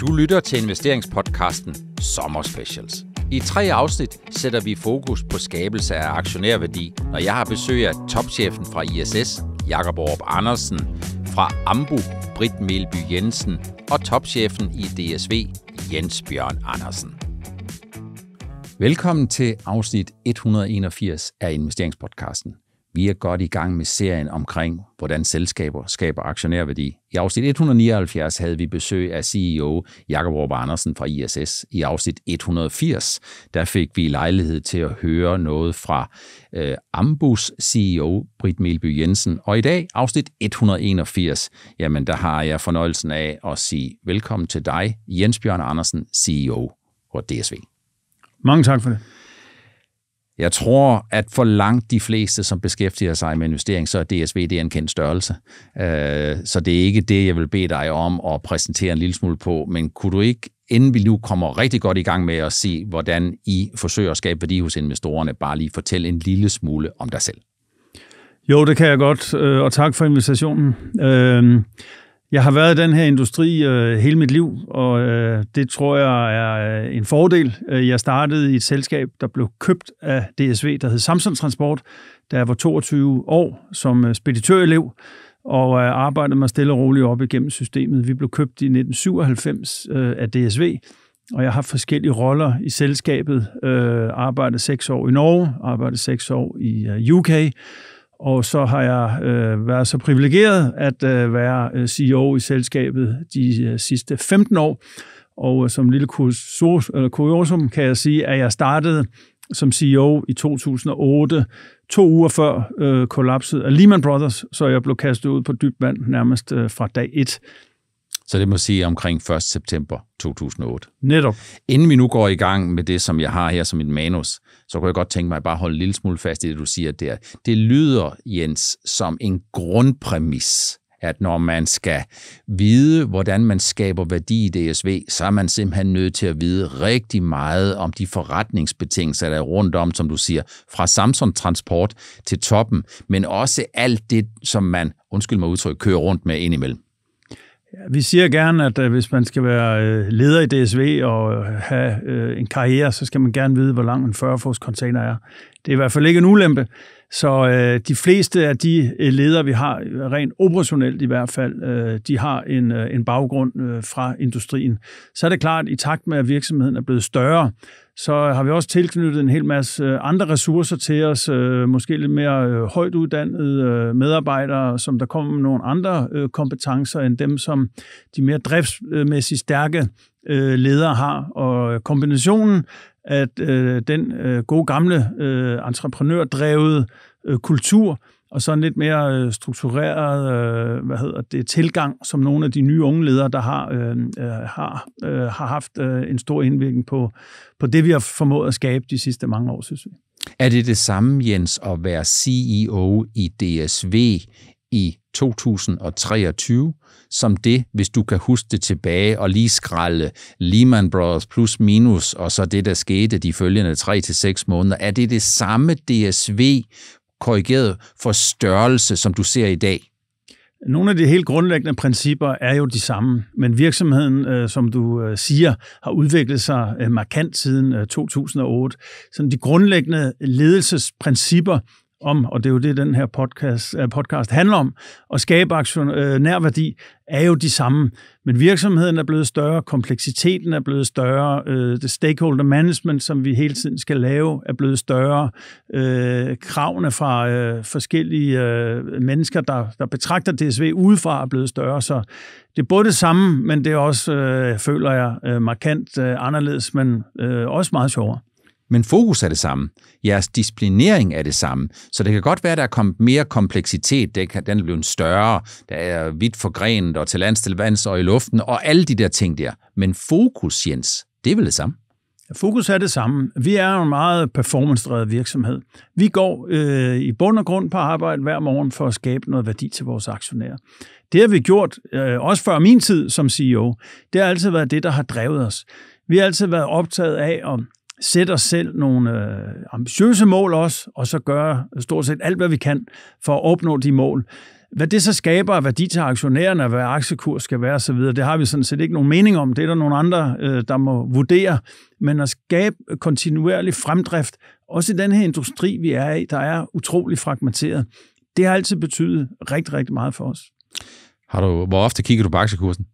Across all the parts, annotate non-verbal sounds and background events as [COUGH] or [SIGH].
Du lytter til investeringspodcasten Specials. I tre afsnit sætter vi fokus på skabelse af aktionærværdi, når jeg har besøg af topchefen fra ISS, Jakob Aarup Andersen, fra Ambu, Britt Melby Jensen, og topchefen i DSV, Jens Bjørn Andersen. Velkommen til afsnit 181 af investeringspodcasten. Vi er godt i gang med serien omkring, hvordan selskaber skaber aktionærværdi. I afsnit 179 havde vi besøg af CEO Jakob Aarup Andersen fra ISS. I afsnit 180, der fik vi lejlighed til at høre noget fra øh, Ambus CEO Britt Melby Jensen. Og i dag, afsnit 181, jamen der har jeg fornøjelsen af at sige velkommen til dig, Jens Bjørn Andersen, CEO for DSV. Mange tak for det. Jeg tror, at for langt de fleste, som beskæftiger sig med investering, så er DSV det er en kendt størrelse. Øh, så det er ikke det, jeg vil bede dig om at præsentere en lille smule på, men kunne du ikke, inden vi nu kommer rigtig godt i gang med at se, hvordan I forsøger at skabe værdi hos investorerne, bare lige fortælle en lille smule om dig selv? Jo, det kan jeg godt, øh, og tak for invitationen. Øh, jeg har været i den her industri øh, hele mit liv, og øh, det tror jeg er øh, en fordel. Øh, jeg startede i et selskab, der blev købt af DSV, der hed Samsung Transport, da jeg var 22 år som øh, speditørelev, og øh, arbejdede mig stille og roligt op igennem systemet. Vi blev købt i 1997 øh, af DSV, og jeg har haft forskellige roller i selskabet. Øh, arbejdet seks år i Norge, arbejdet seks år i øh, UK, og så har jeg øh, været så privilegeret at øh, være øh, CEO i selskabet de øh, sidste 15 år. Og øh, som lille øh, kuriosum kan jeg sige, at jeg startede som CEO i 2008, to uger før øh, kollapset af Lehman Brothers, så jeg blev kastet ud på dybt vand nærmest øh, fra dag 1. Så det må sige omkring 1. september 2008. Netop. Inden vi nu går i gang med det, som jeg har her som et manus, så kunne jeg godt tænke mig at bare holde en lille smule fast i det, du siger der. Det lyder, Jens, som en grundpræmis at når man skal vide, hvordan man skaber værdi i DSV, så er man simpelthen nødt til at vide rigtig meget om de forretningsbetingelser, der er rundt om, som du siger, fra Samsung Transport til toppen, men også alt det, som man, undskyld mig udtryk, kører rundt med indimellem. Vi siger gerne, at øh, hvis man skal være øh, leder i DSV og øh, have en karriere, så skal man gerne vide, hvor lang en 40-fods container er. Det er i hvert fald ikke en ulempe. Så øh, de fleste af de ledere, vi har, rent operationelt i hvert fald, øh, de har en, øh, en baggrund øh, fra industrien. Så er det klart, at i takt med, at virksomheden er blevet større, så har vi også tilknyttet en hel masse øh, andre ressourcer til os, øh, måske lidt mere øh, højt uddannede medarbejdere, som der kommer med nogle andre kompetencer end dem, som de mere driftsmæssigt stærke ledere har. Og kombinationen af den gode gamle entreprenørdrevet kultur, og sådan lidt mere øh, struktureret øh, hvad hedder det, tilgang, som nogle af de nye unge ledere, der har, øh, øh, har, øh, har haft øh, en stor indvirkning på, på det, vi har formået at skabe de sidste mange år, synes vi. Er det det samme, Jens, at være CEO i DSV i 2023, som det, hvis du kan huske det tilbage og lige skralde Lehman Brothers plus minus, og så det, der skete de følgende 3-6 måneder. Er det det samme DSV korrigeret for størrelse, som du ser i dag? Nogle af de helt grundlæggende principper er jo de samme, men virksomheden, øh, som du øh, siger, har udviklet sig øh, markant siden 2008. Så de grundlæggende ledelsesprincipper om, og det er jo det, den her podcast, øh, podcast handler om, at skabe aktionærværdi, øh, er jo de samme. Men virksomheden er blevet større, kompleksiteten er blevet større, det øh, stakeholder management, som vi hele tiden skal lave, er blevet større, øh, kravene fra øh, forskellige øh, mennesker, der, der betragter DSV udefra, er blevet større. Så det er både det samme, men det er også, øh, føler jeg, markant øh, anderledes, men øh, også meget sjovere. Men fokus er det samme. Jeres disciplinering er det samme. Så det kan godt være, at der er kommet mere kompleksitet. Det kan, den er blevet større. Der er vidt forgrenet og til landstilvands og i luften og alle de der ting der. Men fokus, Jens, det er vel det samme? Fokus er det samme. Vi er en meget performance-drevet virksomhed. Vi går øh, i bund og grund på arbejde hver morgen for at skabe noget værdi til vores aktionærer. Det har vi gjort, øh, også før min tid som CEO. Det har altid været det, der har drevet os. Vi har altid været optaget af at sætte os selv nogle øh, ambitiøse mål også, og så gøre stort set alt, hvad vi kan for at opnå de mål. Hvad det så skaber af værdi til aktionærerne, hvad aktiekurs skal være osv., det har vi sådan set ikke nogen mening om. Det er der nogle andre, øh, der må vurdere. Men at skabe kontinuerlig fremdrift, også i den her industri, vi er i, der er utrolig fragmenteret, det har altid betydet rigtig, rigtig meget for os. Har du, hvor ofte kigger du på aktiekursen?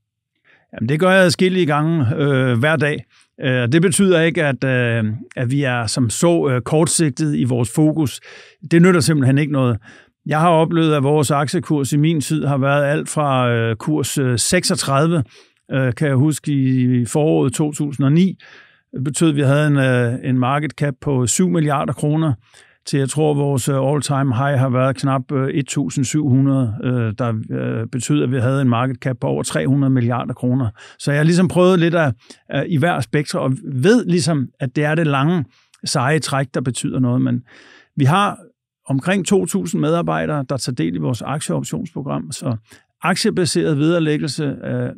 Jamen, det gør jeg adskillige gange øh, hver dag. Øh, det betyder ikke, at, øh, at vi er som så øh, kortsigtet i vores fokus. Det nytter simpelthen ikke noget. Jeg har oplevet, at vores aktiekurs i min tid har været alt fra øh, kurs 36, øh, øh, kan jeg huske i foråret 2009. Det betød, at vi havde en, øh, en market cap på 7 milliarder kroner til jeg tror, vores øh, all-time high har været knap 1.700, øh, øh, der betød, at vi havde en market cap på over 300 milliarder kroner. Så jeg har ligesom prøvet lidt af, af, i hver spektre, og ved ligesom, at det er det lange, seje træk, der betyder noget. Men vi har omkring 2.000 medarbejdere, der tager del i vores aktieoptionsprogram, så aktiebaseret vederlæggelse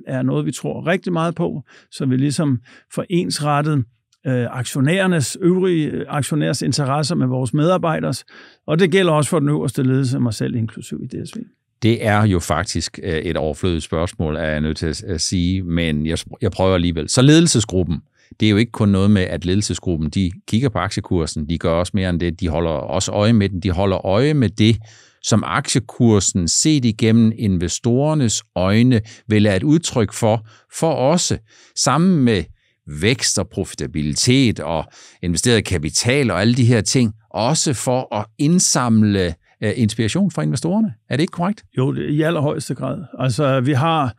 er noget, vi tror rigtig meget på, så vi ligesom får ensrettet øh, aktionærernes, øvrige øh, aktionærers interesser med vores medarbejderes, og det gælder også for den øverste ledelse, mig selv inklusiv i DSV. Det er jo faktisk øh, et overflødigt spørgsmål, er jeg nødt til at sige, men jeg, jeg prøver alligevel. Så ledelsesgruppen, det er jo ikke kun noget med, at ledelsesgruppen de kigger på aktiekursen, de gør også mere end det, de holder også øje med den, de holder øje med det, som aktiekursen set igennem investorernes øjne vil er et udtryk for, for også sammen med vækst og profitabilitet og investeret kapital og alle de her ting, også for at indsamle øh, inspiration fra investorerne. Er det ikke korrekt? Jo, i allerhøjeste grad. Altså, vi har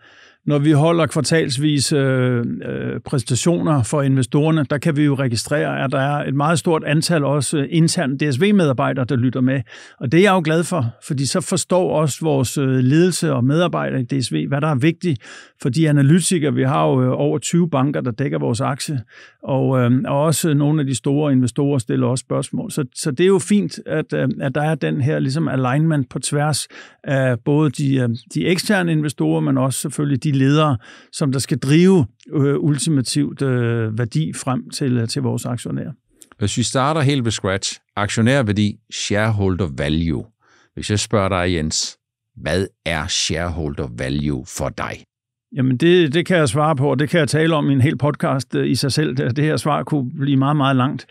når vi holder kvartalsvis øh, øh, præstationer for investorerne, der kan vi jo registrere, at der er et meget stort antal også øh, interne DSV-medarbejdere, der lytter med. Og det er jeg jo glad for, fordi så forstår også vores øh, ledelse og medarbejdere i DSV, hvad der er vigtigt for de analytikere. Vi har jo over 20 banker, der dækker vores aktie, og, øh, og også nogle af de store investorer stiller også spørgsmål. Så, så det er jo fint, at, at der er den her ligesom alignment på tværs af både de, de eksterne investorer, men også selvfølgelig de ledere, som der skal drive øh, ultimativt øh, værdi frem til, øh, til vores aktionærer. Hvis vi starter helt ved scratch, aktionærværdi, shareholder value. Hvis jeg spørger dig, Jens, hvad er shareholder value for dig? Jamen det, det kan jeg svare på, og det kan jeg tale om i en hel podcast øh, i sig selv. Det her svar kunne blive meget, meget langt.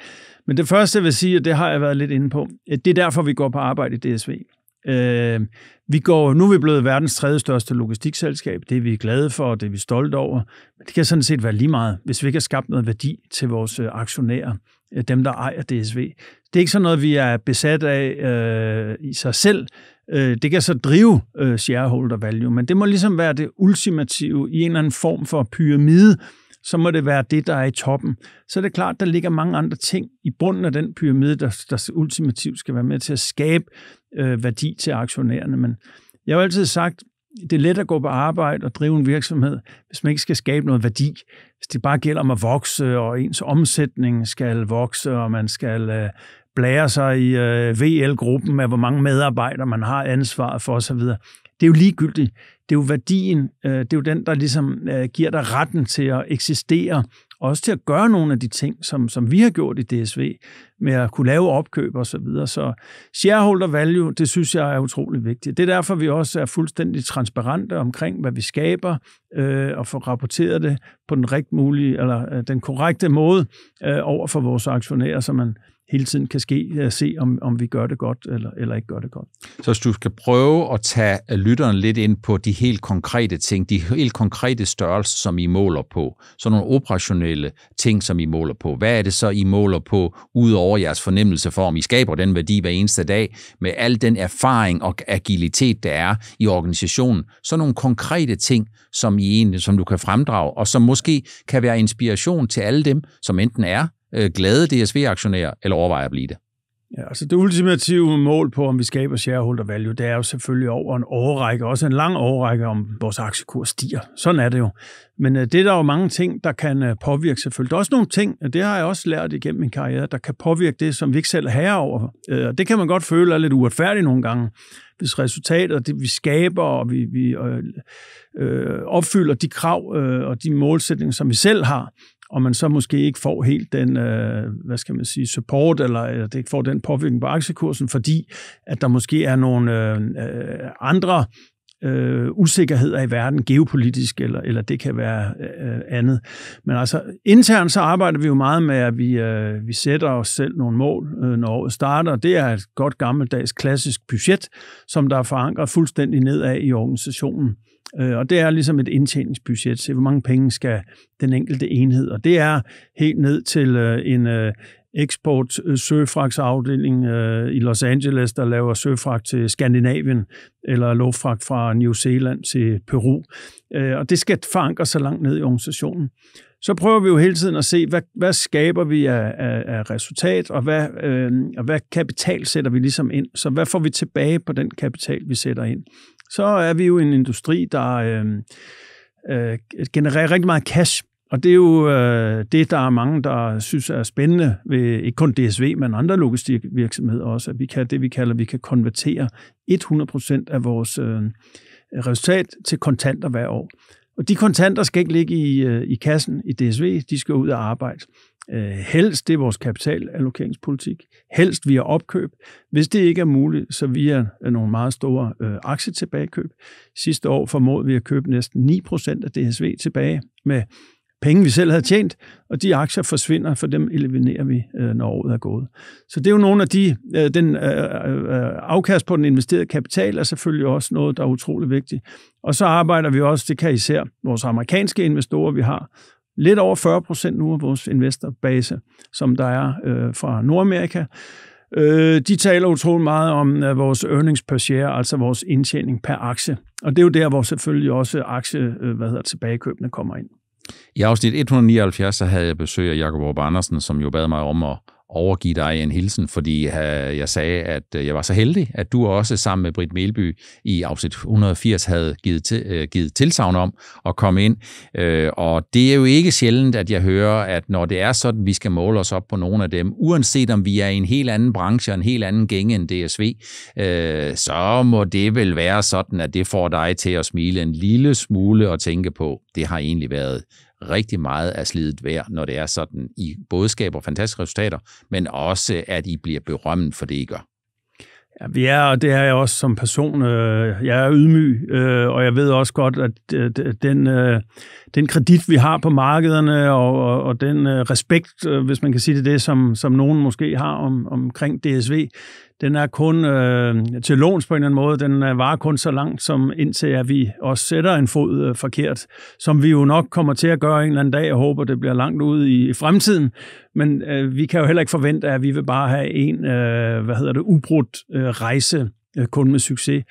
Men det første, jeg vil sige, og det har jeg været lidt inde på, det er derfor, vi går på arbejde i DSV. Øh, vi går, nu er vi blevet verdens tredje største logistikselskab. Det er vi glade for, og det er vi stolte over. Men det kan sådan set være lige meget, hvis vi ikke har skabt noget værdi til vores øh, aktionærer, øh, dem der ejer DSV. Det er ikke sådan noget, vi er besat af øh, i sig selv. Øh, det kan så drive øh, shareholder value, men det må ligesom være det ultimative i en eller anden form for pyramide, så må det være det, der er i toppen. Så er det klart, der ligger mange andre ting i bunden af den pyramide, der, der ultimativt skal være med til at skabe øh, værdi til aktionærerne. Men jeg har jo altid sagt, det er let at gå på arbejde og drive en virksomhed, hvis man ikke skal skabe noget værdi. Hvis det bare gælder om at vokse, og ens omsætning skal vokse, og man skal øh, blære sig i øh, VL-gruppen med, hvor mange medarbejdere man har ansvaret for osv. Det er jo ligegyldigt det er jo værdien, øh, det er jo den, der ligesom øh, giver dig retten til at eksistere, og også til at gøre nogle af de ting, som, som vi har gjort i DSV, med at kunne lave opkøb og Så, videre. så shareholder value, det synes jeg er utrolig vigtigt. Det er derfor, vi også er fuldstændig transparente omkring, hvad vi skaber, øh, og får rapporteret det på den rigt mulige, eller øh, den korrekte måde øh, over for vores aktionærer, så man hele tiden kan ske, at se, om, om vi gør det godt eller, eller ikke gør det godt. Så hvis du skal prøve at tage øh, lytteren lidt ind på de helt konkrete ting, de helt konkrete størrelser, som I måler på, så nogle operationelle ting, som I måler på. Hvad er det så, I måler på, ud over jeres fornemmelse for, om I skaber den værdi hver eneste dag, med al den erfaring og agilitet, der er i organisationen? Så nogle konkrete ting, som, I egentlig, som du kan fremdrage, og som måske kan være inspiration til alle dem, som enten er øh, glade DSV-aktionærer, eller overvejer at blive det? Ja, altså det ultimative mål på, om vi skaber shareholder value, det er jo selvfølgelig over en årrække, også en lang årrække, om vores aktiekurs stiger. Sådan er det jo. Men øh, det er der jo mange ting, der kan øh, påvirke selvfølgelig. Der er også nogle ting, og øh, det har jeg også lært igennem min karriere, der kan påvirke det, som vi ikke selv er over. Og det kan man godt føle er lidt uretfærdigt nogle gange. Hvis resultatet, det vi skaber, og vi, vi øh, opfylder de krav øh, og de målsætninger, som vi selv har, og man så måske ikke får helt den, øh, hvad skal man sige, support, eller, eller det ikke får den påvirkning på aktiekursen, fordi at der måske er nogle øh, øh, andre øh, usikkerheder i verden, geopolitisk, eller, eller det kan være øh, andet. Men altså, internt så arbejder vi jo meget med, at vi, øh, vi sætter os selv nogle mål, øh, når året starter. Det er et godt gammeldags klassisk budget, som der er forankret fuldstændig nedad i organisationen. Øh, og det er ligesom et indtjeningsbudget, se hvor mange penge skal den enkelte enhed, og det er helt ned til øh, en øh, eksport søfragtsafdeling i Los Angeles, der laver søfragt til Skandinavien, eller luftfragt fra New Zealand til Peru. Og det skal forankres så langt ned i organisationen. Så prøver vi jo hele tiden at se, hvad, hvad skaber vi af, af, af resultat, og hvad, øh, og hvad kapital sætter vi ligesom ind. Så hvad får vi tilbage på den kapital, vi sætter ind? så er vi jo en industri, der øh, øh, genererer rigtig meget cash. Og det er jo øh, det, der er mange, der synes er spændende ved ikke kun DSV, men andre logistikvirksomheder også, at vi kan det, vi kalder, vi kan konvertere 100% af vores øh, resultat til kontanter hver år. Og de kontanter skal ikke ligge i, øh, i kassen i DSV, de skal ud og arbejde. Øh, helst, det er vores kapitalallokeringspolitik. Helst via opkøb. Hvis det ikke er muligt, så via øh, nogle meget store øh, aktietilbagekøb. Sidste år formåede vi at købe næsten 9% af DSV tilbage med penge, vi selv havde tjent, og de aktier forsvinder, for dem eliminerer vi, øh, når året er gået. Så det er jo nogle af de, øh, den afkast på den investerede kapital er selvfølgelig også noget, der er utrolig vigtigt. Og så arbejder vi også, det kan især vores amerikanske investorer, vi har, lidt over 40 procent nu af vores investorbase, som der er øh, fra Nordamerika. Øh, de taler utrolig meget om øh, vores earnings per share, altså vores indtjening per aktie. Og det er jo der, hvor selvfølgelig også aktie, øh, hvad hedder tilbagekøbene kommer ind. I afsnit 179, så havde jeg besøg af Jakob Orb Andersen, som jo bad mig om at overgive dig en hilsen, fordi øh, jeg sagde, at øh, jeg var så heldig, at du også sammen med Britt Melby i afsnit 180 havde givet, til, øh, givet tilsavn om at komme ind. Og det er jo ikke sjældent, at jeg hører, at når det er sådan, vi skal måle os op på nogle af dem, uanset om vi er i en helt anden branche og en helt anden gænge end DSV, så må det vel være sådan, at det får dig til at smile en lille smule og tænke på, det har egentlig været rigtig meget af slidet værd, når det er sådan, I både skaber fantastiske resultater, men også, at I bliver berømmet for det, I gør. Ja, vi er, og det er jeg også som person. Øh, jeg er ydmyg, øh, og jeg ved også godt, at øh, den, øh, den kredit, vi har på markederne, og, og, og den øh, respekt, øh, hvis man kan sige det, det som, som nogen måske har om, omkring DSV, den er kun øh, til låns på en eller anden måde. Den øh, varer kun så langt, som indtil at vi også sætter en fod øh, forkert, som vi jo nok kommer til at gøre en eller anden dag. Jeg håber, det bliver langt ude i, i fremtiden. Men øh, vi kan jo heller ikke forvente, at vi vil bare have en, øh, hvad hedder det, ubrudt øh, rejse øh, kun med succes.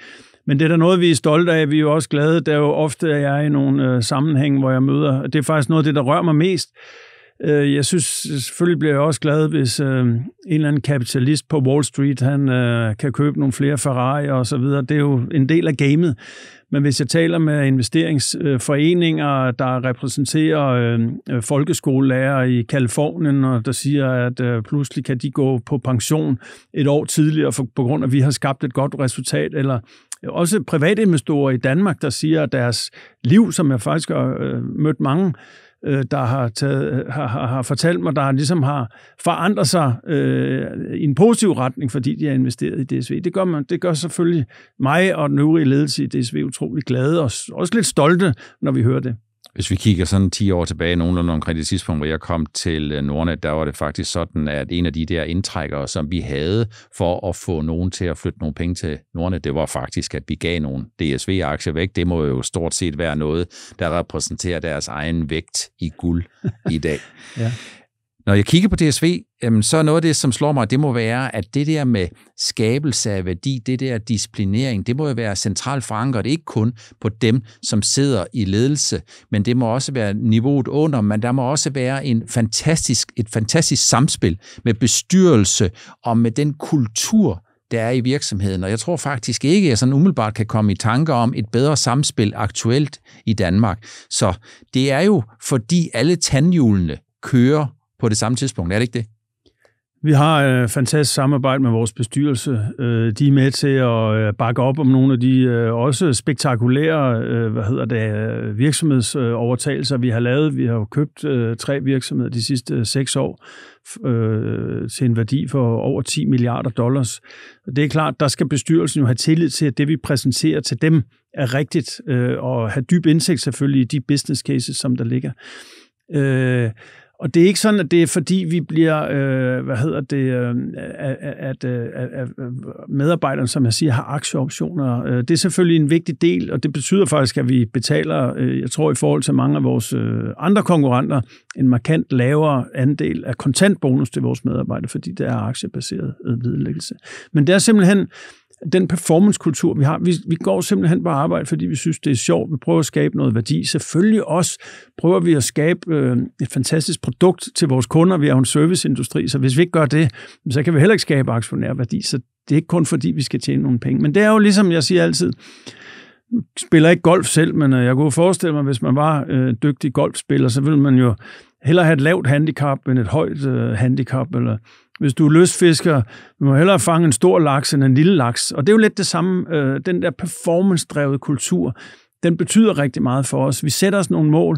Men det er da noget, vi er stolte af. Vi er jo også glade, der jo ofte at jeg i nogle øh, sammenhæng, hvor jeg møder. Det er faktisk noget af det, der rører mig mest Øh, jeg synes, selvfølgelig bliver jeg også glad, hvis øh, en eller anden kapitalist på Wall Street, han øh, kan købe nogle flere Ferrari og så videre. Det er jo en del af gamet. Men hvis jeg taler med investeringsforeninger, der repræsenterer øh, folkeskolelærer i Kalifornien, og der siger, at øh, pludselig kan de gå på pension et år tidligere, for, på grund af, at vi har skabt et godt resultat, eller også private investorer i Danmark, der siger, at deres liv, som jeg faktisk har øh, mødt mange, øh, der har, taget, har, har, har fortalt mig, der har, ligesom har forandret sig øh, i en positiv retning, fordi de har investeret i DSV. Det gør, man, det gør selvfølgelig mig og den øvrige ledelse i DSV utrolig glade og også lidt stolte, når vi hører det. Hvis vi kigger sådan 10 år tilbage, nogenlunde omkring det tidspunkt, hvor jeg kom til øh, Nordnet, der var det faktisk sådan, at en af de der indtrækkere, som vi havde for at få nogen til at flytte nogle penge til Nordnet, det var faktisk, at vi gav nogle DSV-aktier væk. Det må jo stort set være noget, der repræsenterer deres egen vægt i guld i dag. [LAUGHS] ja. Når jeg kigger på DSV, jamen, så er noget af det, som slår mig, det må være, at det der med skabelse af værdi, det der disciplinering, det må jo være centralt forankret, ikke kun på dem, som sidder i ledelse, men det må også være niveauet under, men der må også være en fantastisk, et fantastisk samspil med bestyrelse og med den kultur, der er i virksomheden. Og jeg tror faktisk ikke, at jeg sådan umiddelbart kan komme i tanker om et bedre samspil aktuelt i Danmark. Så det er jo, fordi alle tandhjulene kører på det samme tidspunkt, er det ikke det? Vi har et øh, fantastisk samarbejde med vores bestyrelse. Øh, de er med til at øh, bakke op om nogle af de også spektakulære hvad hedder det, virksomhedsovertagelser, vi har lavet. Vi har købt tre virksomheder de sidste seks år til en værdi for over 10 milliarder dollars. Det er klart, der skal bestyrelsen jo have tillid til, at det vi præsenterer til dem er rigtigt, og have dyb indsigt selvfølgelig i de business cases, som der ligger. Og det er ikke sådan, at det er fordi, vi bliver, øh, hvad hedder det, øh, at, at, at medarbejderne, som jeg siger, har aktieoptioner. Øh, det er selvfølgelig en vigtig del, og det betyder faktisk, at vi betaler, øh, jeg tror i forhold til mange af vores øh, andre konkurrenter, en markant lavere andel af kontantbonus til vores medarbejdere, fordi det er aktiebaseret vedlæggelse. Men det er simpelthen den performancekultur, vi har. Vi, vi går simpelthen bare arbejde, fordi vi synes, det er sjovt. Vi prøver at skabe noget værdi. Selvfølgelig også prøver vi at skabe øh, et fantastisk produkt til vores kunder. Vi er jo en serviceindustri, så hvis vi ikke gør det, så kan vi heller ikke skabe aktionær værdi. Så det er ikke kun fordi, vi skal tjene nogle penge. Men det er jo ligesom, jeg siger altid, spiller ikke golf selv, men øh, jeg kunne forestille mig, hvis man var øh, dygtig golfspiller, så ville man jo hellere have et lavt handicap end et højt øh, handicap. Eller hvis du er løsfisker, du må hellere fange en stor laks end en lille laks. Og det er jo lidt det samme, øh, den der performance-drevet kultur, den betyder rigtig meget for os. Vi sætter os nogle mål,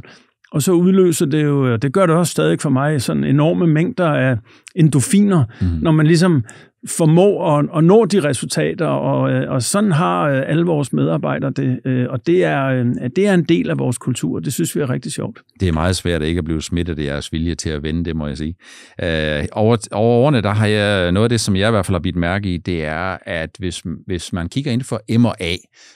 og så udløser det jo, det gør det også stadig for mig, sådan enorme mængder af endorfiner, mm. når man ligesom formå at, at nå de resultater, og, øh, og sådan har øh, alle vores medarbejdere det, øh, og det er, det er en del af vores kultur, det synes vi er rigtig sjovt. Det er meget svært at ikke at blive smittet af jeres vilje til at vende det, må jeg sige. over, over årene, der har jeg, noget af det, som jeg i hvert fald har bidt mærke i, det er, at hvis, hvis man kigger ind for M&A,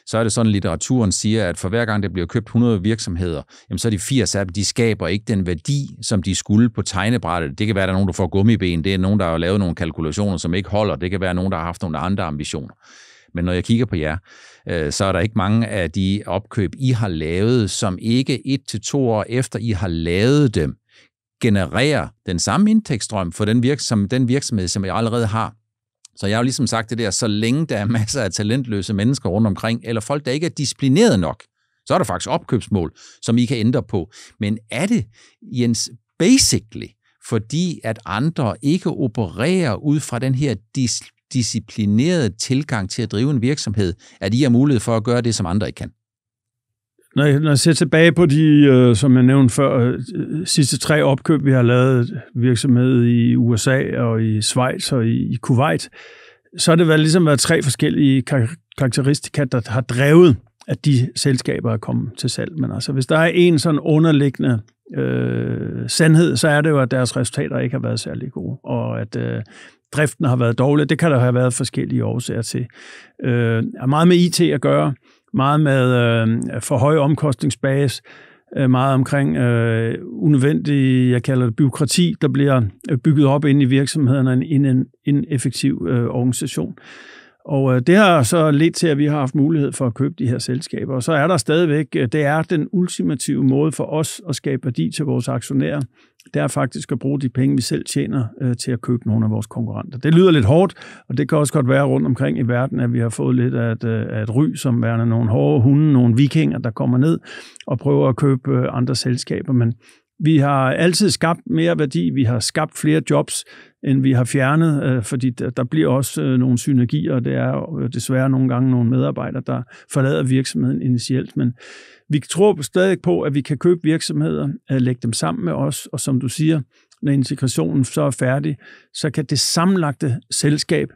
så er det sådan, at litteraturen siger, at for hver gang der bliver købt 100 virksomheder, jamen så er de 80 af dem, de skaber ikke den værdi, som de skulle på tegnebrættet. Det kan være, at der er nogen, der får gummiben, det er nogen, der har lavet nogle kalkulationer, som ikke holder. Det kan være nogen, der har haft nogle andre ambitioner. Men når jeg kigger på jer, øh, så er der ikke mange af de opkøb, I har lavet, som ikke et til to år efter I har lavet dem, genererer den samme indtægtsstrøm for den, virksomhed, den virksomhed, som jeg allerede har. Så jeg har jo ligesom sagt det der, så længe der er masser af talentløse mennesker rundt omkring, eller folk, der ikke er disciplineret nok, så er der faktisk opkøbsmål, som I kan ændre på. Men er det, Jens, basically fordi at andre ikke opererer ud fra den her dis- disciplinerede tilgang til at drive en virksomhed, at I har mulighed for at gøre det, som andre ikke kan? Når jeg, når jeg ser tilbage på de, øh, som jeg nævnte før, øh, øh sidste tre opkøb, vi har lavet virksomhed i USA og i Schweiz og i, i Kuwait, så har det været, ligesom været tre forskellige karakteristika, der har drevet at de selskaber er kommet til salg. Men altså, hvis der er en sådan underliggende øh, sandhed, så er det jo, at deres resultater ikke har været særlig gode, og at øh, driften har været dårlig. Det kan der have været forskellige årsager til. Øh, er meget med IT at gøre, meget med øh, for høj omkostningsbase, øh, meget omkring øh, unødvendig, jeg kalder det byråkrati, der bliver bygget op ind i virksomhederne i en, en, en effektiv øh, organisation. Og øh, det har så ledt til, at vi har haft mulighed for at købe de her selskaber. Og så er der stadigvæk, øh, det er den ultimative måde for os at skabe værdi til vores aktionærer, det er faktisk at bruge de penge, vi selv tjener øh, til at købe nogle af vores konkurrenter. Det lyder lidt hårdt, og det kan også godt være rundt omkring i verden, at vi har fået lidt af et, øh, af et ry, som værende nogle hårde hunde, nogle vikinger, der kommer ned og prøver at købe øh, andre selskaber. Men vi har altid skabt mere værdi, vi har skabt flere jobs, end vi har fjernet, øh, fordi der bliver også øh, nogle synergier, og det er øh, desværre nogle gange nogle medarbejdere, der forlader virksomheden initielt. Men vi tror stadig på, at vi kan købe virksomheder, lægge dem sammen med os, og som du siger, når integrationen så er færdig, så kan det sammenlagte selskab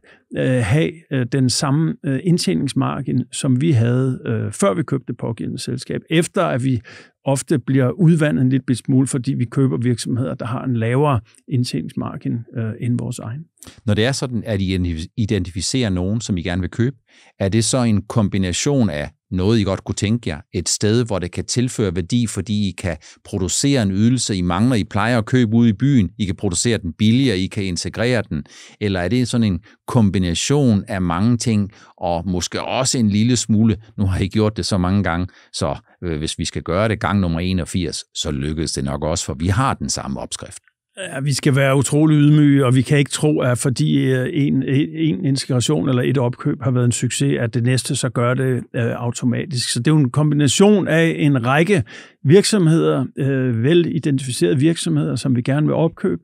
have den samme indtjeningsmargin, som vi havde, før vi købte pågældende selskab, efter at vi ofte bliver udvandet en lidt smule, fordi vi køber virksomheder, der har en lavere indtjeningsmarked øh, end vores egen. Når det er sådan, at I identificerer nogen, som I gerne vil købe, er det så en kombination af noget, I godt kunne tænke jer, et sted, hvor det kan tilføre værdi, fordi I kan producere en ydelse, I mangler, I plejer at købe ude i byen, I kan producere den billigere, I kan integrere den, eller er det sådan en kombination af mange ting, og måske også en lille smule, nu har I gjort det så mange gange, så øh, hvis vi skal gøre det gang nummer 81, så lykkedes det nok også, for vi har den samme opskrift. Ja, vi skal være utrolig ydmyge, og vi kan ikke tro, at fordi øh, en, øh, en integration eller et opkøb har været en succes, at det næste så gør det øh, automatisk. Så det er jo en kombination af en række virksomheder, øh, velidentificerede virksomheder, som vi gerne vil opkøbe,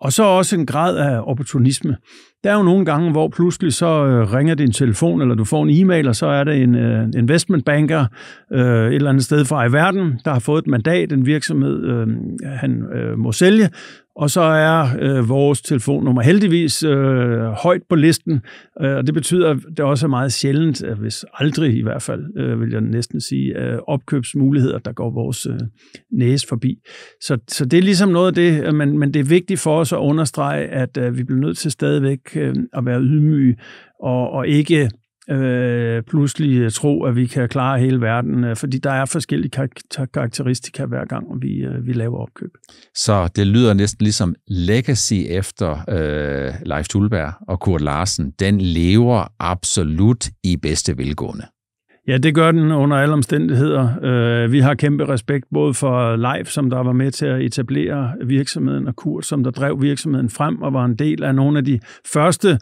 og så også en grad af opportunisme. Der er jo nogle gange, hvor pludselig så øh, ringer din telefon, eller du får en e-mail, og så er det en øh, investmentbanker øh, et eller andet sted fra i verden, der har fået et mandat, en virksomhed, han må sælge, og så er øh, vores telefonnummer heldigvis øh, højt på listen, øh, og det betyder, at det også er meget sjældent, hvis aldrig i hvert fald, øh, vil jeg næsten sige, øh, opkøbsmuligheder, der går vores øh, næse forbi. Så, så det er ligesom noget af det, men, men det er vigtigt for os at understrege, at øh, vi bliver nødt til stadigvæk øh, at være ydmyge og, og ikke øh, pludselig øh, tro, at vi kan klare hele verden, øh, fordi der er forskellige kar- karakteristika hver gang, vi, øh, vi laver opkøb. Så det lyder næsten ligesom legacy efter øh, Leif Tulberg og Kurt Larsen. Den lever absolut i bedste velgående. Ja, det gør den under alle omstændigheder. Øh, vi har kæmpe respekt både for Leif, som der var med til at etablere virksomheden, og Kurt, som der drev virksomheden frem og var en del af nogle af de første,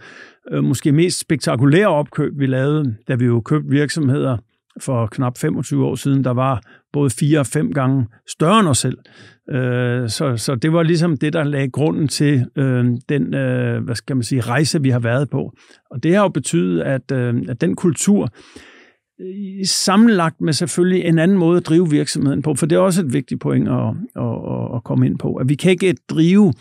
øh, måske mest spektakulære opkøb, vi lavede, da vi jo købte virksomheder for knap 25 år siden, der var både fire og fem gange større end os selv. Øh, så, så det var ligesom det, der lagde grunden til den hvad skal man sige, rejse, vi har været på. Og det har jo betydet, at, at den kultur, sammenlagt med selvfølgelig en anden måde at drive virksomheden på, for det er også et vigtigt point at, at, at komme ind på, at vi kan ikke drive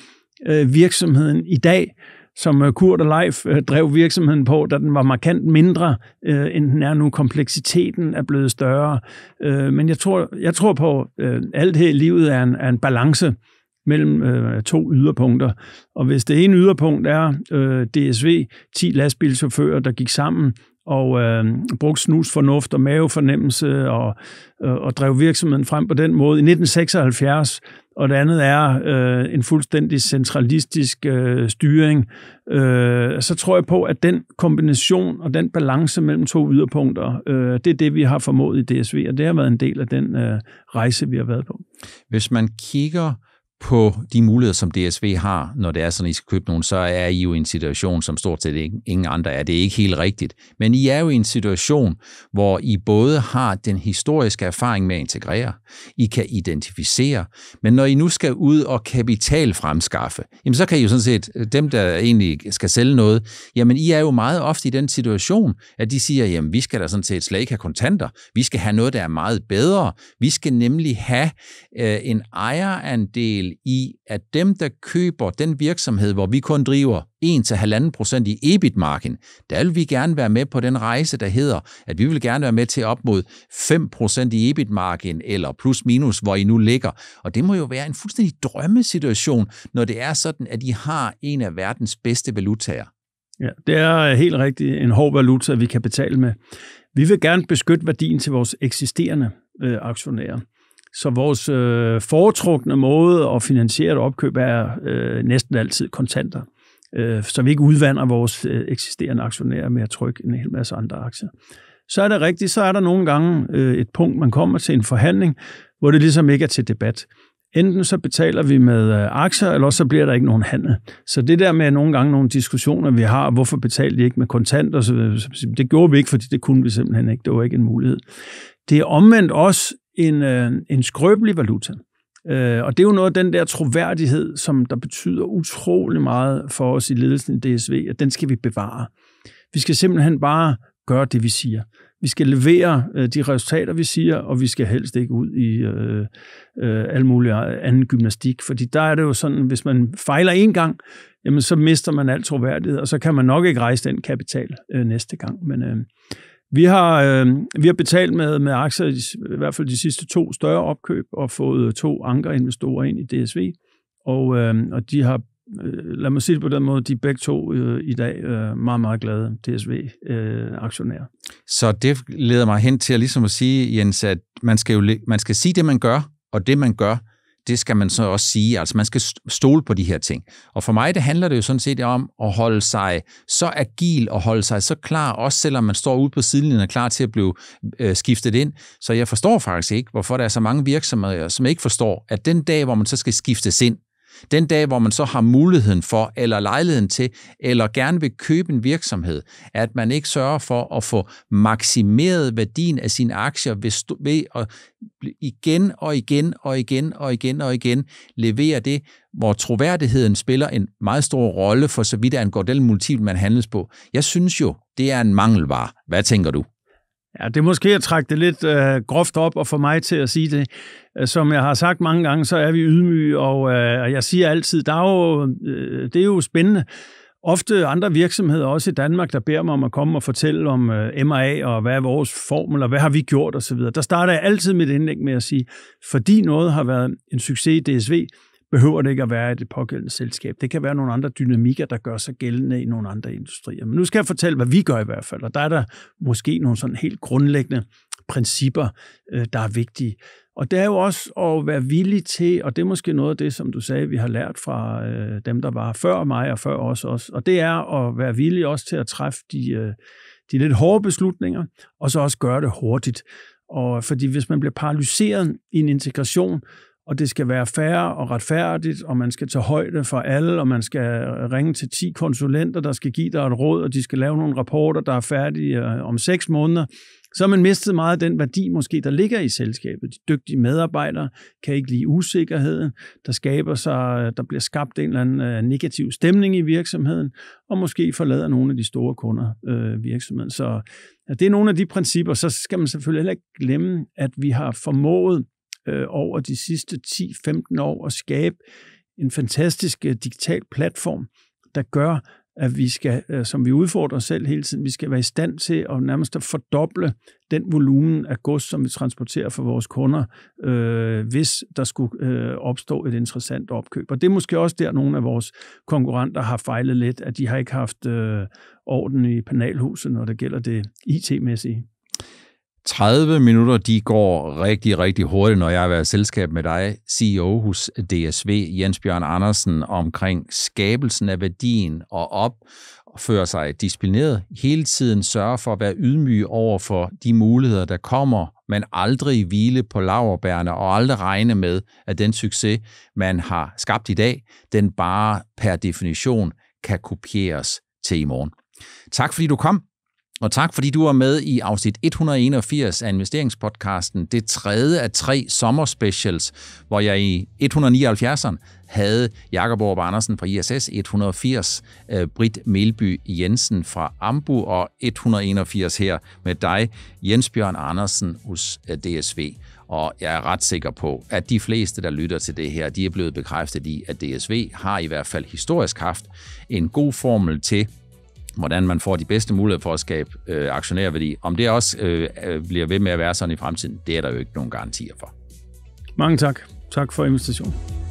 øh, virksomheden i dag, som øh, Kurt og Leif øh, drev virksomheden på, da den var markant mindre, end den er nu. Kompleksiteten er blevet større. Men jeg tror, jeg tror på, at alt her i livet er en, er en balance mellem øh, to yderpunkter. Og hvis det ene yderpunkt er øh, DSV, 10 lastbilchauffører, der gik sammen og øh, brugte snusfornuft og mavefornemmelse og, øh, og drev virksomheden frem på den måde i 1976. Og det andet er øh, en fuldstændig centralistisk øh, styring. Øh, så tror jeg på, at den kombination og den balance mellem to yderpunkter, øh, det er det, vi har formået i DSV, og det har været en del af den øh, rejse, vi har været på. Hvis man kigger øh, på de muligheder, som DSV har, når det er sådan, at I skal købe nogen, så er I jo i en situation, som stort set ingen andre er. Det er ikke helt rigtigt. Men I er jo i en situation, hvor I både har den historiske erfaring med at integrere, I kan identificere, men når I nu skal ud og kapital fremskaffe, jamen så kan I jo sådan set, dem der egentlig skal sælge noget, jamen I er jo meget ofte i den situation, at de siger, jamen vi skal da sådan set slet ikke have kontanter, vi skal have noget, der er meget bedre, vi skal nemlig have øh, en ejerandel i, at dem, der køber den virksomhed, hvor vi kun driver 1-1,5% i EBIT-marken, der vil vi gerne være med på den rejse, der hedder, at vi vil gerne være med til op mod 5% i EBIT-marken, eller plus minus, hvor I nu ligger. Og det må jo være en fuldstændig drømmesituation, når det er sådan, at I har en af verdens bedste valutaer. Ja, det er øh, helt rigtigt en hård valuta, vi kan betale med. Vi vil gerne beskytte værdien til vores eksisterende øh, aktionærer. Så vores øh, foretrukne måde at finansiere et opkøb er øh, næsten altid kontanter, øh, så vi ikke udvander vores øh, eksisterende aktionærer med at trykke en hel masse andre aktier. Så er det rigtigt, så er der nogle gange øh, et punkt, man kommer til en forhandling, hvor det ligesom ikke er til debat. Enten så betaler vi med øh, aktier, eller også så bliver der ikke nogen handel. Så det der med nogle gange nogle diskussioner, vi har, hvorfor betalte de ikke med kontanter, og så, det gjorde vi ikke, fordi det kunne vi simpelthen ikke. Det var ikke en mulighed. Det er omvendt også en, øh, en skrøbelig valuta. Øh, og det er jo noget af den der troværdighed, som der betyder utrolig meget for os i ledelsen i DSV, at den skal vi bevare. Vi skal simpelthen bare gøre det, vi siger. Vi skal levere øh, de resultater, vi siger, og vi skal helst ikke ud i øh, øh, al mulig anden gymnastik, fordi der er det jo sådan, hvis man fejler en gang, jamen så mister man al troværdighed, og så kan man nok ikke rejse den kapital øh, næste gang. Men, øh, vi har, øh, vi har betalt med, med aktier, i, i hvert fald de sidste to større opkøb, og fået øh, to ankerinvestorer ind i DSV. Og, øh, og de har, øh, lad mig sige det på den måde, de er begge to øh, i dag øh, meget, meget glade DSV-aktionærer. Øh, Så det leder mig hen til at, ligesom at sige, Jens, at man skal, jo, man skal sige det, man gør, og det, man gør, det skal man så også sige. Altså, man skal stole på de her ting. Og for mig, det handler det jo sådan set om at holde sig så agil og holde sig så klar, også selvom man står ude på sidelinjen og klar til at blive øh, skiftet ind. Så jeg forstår faktisk ikke, hvorfor der er så mange virksomheder, som ikke forstår, at den dag, hvor man så skal skiftes ind, den dag, hvor man så har muligheden for, eller lejligheden til, eller gerne vil købe en virksomhed, at man ikke sørger for at få maksimeret værdien af sine aktier ved, igen og, igen og igen og igen og igen og igen levere det, hvor troværdigheden spiller en meget stor rolle for så vidt angår den multiple, man handles på. Jeg synes jo, det er en mangelvare. Hvad tænker du? Ja, det er måske at trække det lidt øh, groft op og få mig til at sige det. Øh, som jeg har sagt mange gange, så er vi ydmyge, og øh, jeg siger altid, der er jo, øh, det er jo spændende. Ofte andre virksomheder, også i Danmark, der beder mig om at komme og fortælle om øh, MA og hvad er vores formel, og hvad har vi gjort osv. Der starter jeg altid mit indlæg med at sige, fordi noget har været en succes i DSV, behøver det ikke at være i det pågældende selskab. Det kan være nogle andre dynamikker, der gør sig gældende i nogle andre industrier. Men nu skal jeg fortælle, hvad vi gør i hvert fald, og der er der måske nogle sådan helt grundlæggende principper, øh, der er vigtige. Og det er jo også at være villig til, og det er måske noget af det, som du sagde, vi har lært fra øh, dem, der var før mig og før os også, og det er at være villig også til at træffe de, øh, de lidt hårde beslutninger, og så også gøre det hurtigt. Og fordi hvis man bliver paralyseret i en integration, og det skal være færre og retfærdigt, og man skal tage højde for alle, og man skal ringe til 10 konsulenter, der skal give dig et råd, og de skal lave nogle rapporter, der er færdige øh, om 6 måneder, så har man mistet meget af den værdi, måske der ligger i selskabet. De dygtige medarbejdere kan ikke lide usikkerheden, der skaber sig, øh, der bliver skabt en eller anden øh, negativ stemning i virksomheden, og måske forlader nogle af de store kunder øh, virksomheden. Så ja, det er nogle af de principper. Så skal man selvfølgelig heller ikke glemme, at vi har formået øh, over de sidste 10-15 år at skabe en fantastisk øh, digital platform, der gør, at vi skal, øh, som vi udfordrer os selv hele tiden, vi skal være i stand til at nærmest at fordoble den volumen af gods, som vi transporterer for vores kunder, øh, hvis der skulle øh, opstå et interessant opkøb. Og det er måske også der, nogle af vores konkurrenter har fejlet lidt, at de har ikke haft øh, orden i penalhuset, når det gælder det IT-mæssige. 30 minutter, de går rigtig, rigtig hurtigt, når jeg har været selskab med dig, CEO hos DSV, Jens Bjørn Andersen, omkring skabelsen af værdien og op føre sig disciplineret, hele tiden sørge for at være ydmyg over for de muligheder, der kommer, men aldrig hvile på laverbærene og aldrig regne med, at den succes, man har skabt i dag, den bare per definition kan kopieres til i morgen. Tak fordi du kom. Og tak fordi du var med i afsnit 181 af investeringspodcasten, det tredje af tre sommerspecials, hvor jeg i 179'eren havde Jakob Aarup Andersen fra ISS, 180 øh, Britt Melby Jensen fra Ambu og 181 her med dig, Jens Bjørn Andersen hos øh, DSV. Og jeg er ret sikker på, at de fleste, der lytter til det her, de er blevet bekræftet i, at DSV har i hvert fald historisk haft en god formel til hvordan man får de bedste muligheder for at skabe øh, aktionærværdi. Om det også øh, øh, bliver ved med at være sådan i fremtiden, det er der jo ikke nogen garantier for. Mange tak. Tak for invitationen.